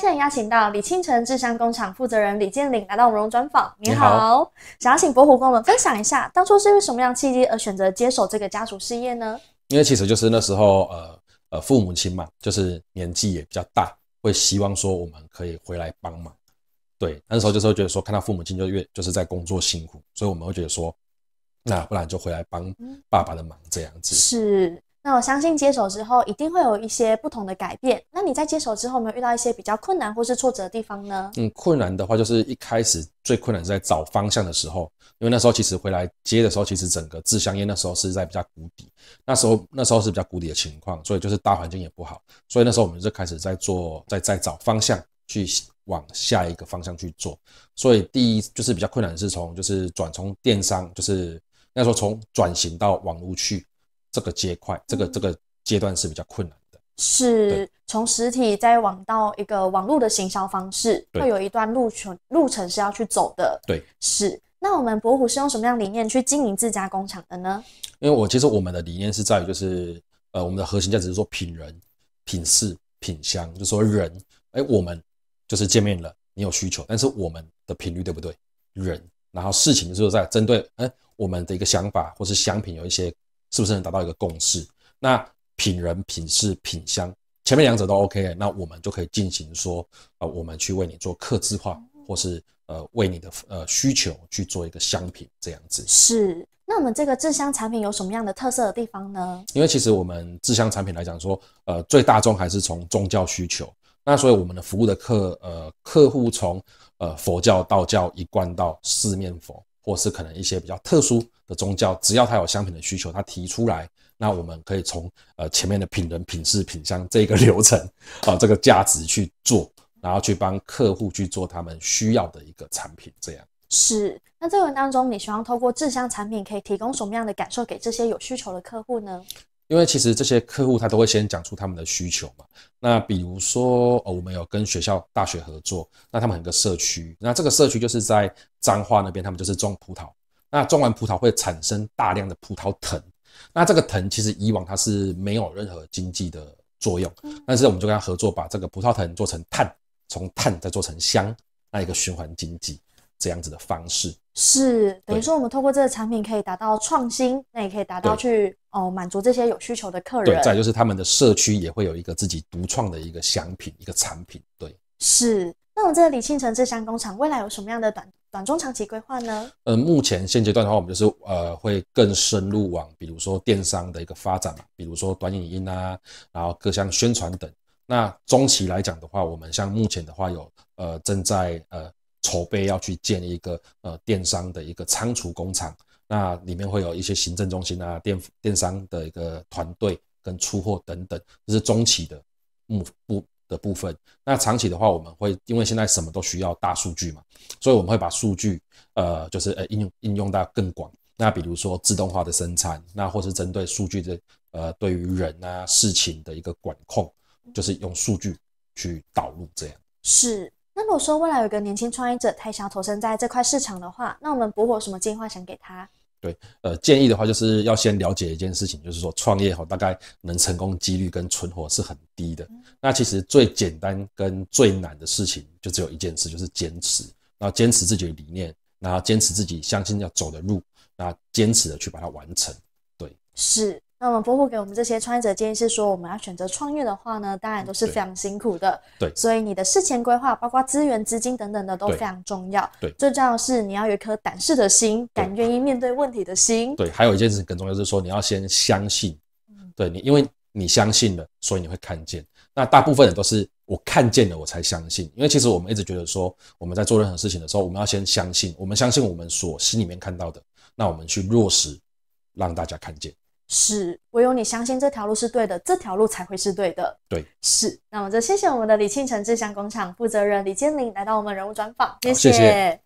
现在邀请到李庆晨智商工厂负责人李建岭来到我们龙专访。你好，想要请伯虎跟我们分享一下，当初是因为什么样的契机而选择接手这个家族事业呢？因为其实就是那时候，呃呃，父母亲嘛，就是年纪也比较大，会希望说我们可以回来帮忙。对，那时候就是觉得说，看到父母亲就越就是在工作辛苦，所以我们会觉得说，那不然就回来帮爸爸的忙这样子。是。那我相信接手之后一定会有一些不同的改变。那你在接手之后，有没有遇到一些比较困难或是挫折的地方呢？嗯，困难的话就是一开始最困难是在找方向的时候，因为那时候其实回来接的时候，其实整个制香烟那时候是在比较谷底，那时候那时候是比较谷底的情况，所以就是大环境也不好，所以那时候我们就开始在做，在在找方向去往下一个方向去做。所以第一就是比较困难是从就是转从电商，就是那时候从转型到网络去。这个阶段，这个这个阶段是比较困难的。是从实体再往到一个网络的行销方式，会有一段路程路程是要去走的。对，是。那我们博虎是用什么样理念去经营自家工厂的呢？因为我其实我们的理念是在于，就是呃，我们的核心价值是说品人、品事、品香，就说人。哎，我们就是见面了，你有需求，但是我们的频率对不对？人，然后事情就是在针对哎我们的一个想法或是香品有一些。是不是能达到一个共识？那品人品事、品香，前面两者都 OK，那我们就可以进行说，呃，我们去为你做客制化，或是呃，为你的呃需求去做一个香品这样子。是，那我们这个制香产品有什么样的特色的地方呢？因为其实我们制香产品来讲说，呃，最大众还是从宗教需求，那所以我们的服务的客呃客户从呃佛教、道教一贯到四面佛，或是可能一些比较特殊。的宗教，只要他有香品的需求，他提出来，那我们可以从呃前面的品人、品质、品香这个 流程啊，这个价值去做，然后去帮客户去做他们需要的一个产品。这样是。那这个当中，你希望透过制香产品可以提供什么样的感受给这些有需求的客户呢？因为其实这些客户他都会先讲出他们的需求嘛。那比如说，我们有跟学校、大学合作，那他们很多社区，那这个社区就是在彰化那边，他们就是种葡萄。那种完葡萄会产生大量的葡萄藤，那这个藤其实以往它是没有任何经济的作用，但是我们就跟他合作，把这个葡萄藤做成碳，从碳再做成香，那一个循环经济这样子的方式，是等于说我们通过这个产品可以达到创新，那也可以达到去哦满足这些有需求的客人。对，再就是他们的社区也会有一个自己独创的一个商品一个产品。对，是。那我们这个李庆城之乡工厂未来有什么样的短短中长期规划呢？呃，目前现阶段的话，我们就是呃会更深入往比如说电商的一个发展嘛，比如说短影音啊，然后各项宣传等。那中期来讲的话，我们像目前的话有呃正在呃筹备要去建一个呃电商的一个仓储工厂，那里面会有一些行政中心啊、电电商的一个团队跟出货等等，这是中期的目不。的部分，那长期的话，我们会因为现在什么都需要大数据嘛，所以我们会把数据，呃，就是呃应用应用到更广。那比如说自动化的生产，那或是针对数据的，呃，对于人啊事情的一个管控，就是用数据去导入这样。是，那如果说未来有一个年轻创业者，他想要投身在这块市场的话，那我们伯火什么计划想给他？对，呃，建议的话就是要先了解一件事情，就是说创业哈，大概能成功几率跟存活是很低的。那其实最简单跟最难的事情就只有一件事，就是坚持。那坚持自己的理念，那坚持自己相信要走的路，那坚持的去把它完成。对，是。那我们拨付给我们这些创业者建议是说，我们要选择创业的话呢，当然都是非常辛苦的。对，所以你的事前规划，包括资源、资金等等的，都非常重要。对，最重要是你要有一颗胆识的心，敢愿意面对问题的心。对，还有一件事更重要是说，你要先相信。嗯，对你，因为你相信了，所以你会看见。那大部分人都是我看见了，我才相信。因为其实我们一直觉得说，我们在做任何事情的时候，我们要先相信，我们相信我们所心里面看到的，那我们去落实，让大家看见。是，唯有你相信这条路是对的，这条路才会是对的。对，是。那么就谢谢我们的李庆成志祥工厂负责人李建林来到我们人物专访，谢谢。